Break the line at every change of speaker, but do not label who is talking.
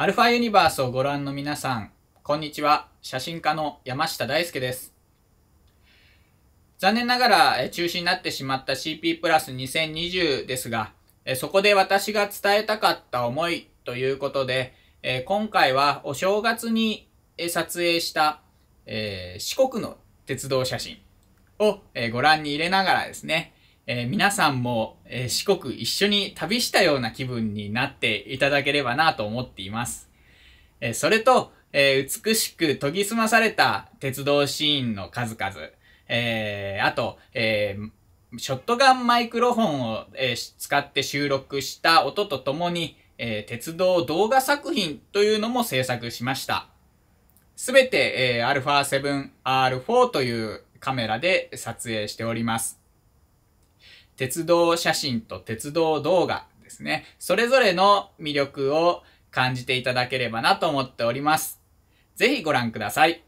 アルファユニバースをご覧の皆さん、こんにちは。写真家の山下大輔です。残念ながら中止になってしまった CP プラス2020ですが、そこで私が伝えたかった思いということで、今回はお正月に撮影した四国の鉄道写真をご覧に入れながらですね、えー、皆さんも、えー、四国一緒に旅したような気分になっていただければなと思っています。えー、それと、え美しく研ぎ澄まされた鉄道シーンの数々、えあと、えショットガンマイクロフォンを、え使って収録した音とともに、え鉄道動画作品というのも制作しました。すべて、え α7R4 というカメラで撮影しております。鉄道写真と鉄道動画ですね。それぞれの魅力を感じていただければなと思っております。ぜひご覧ください。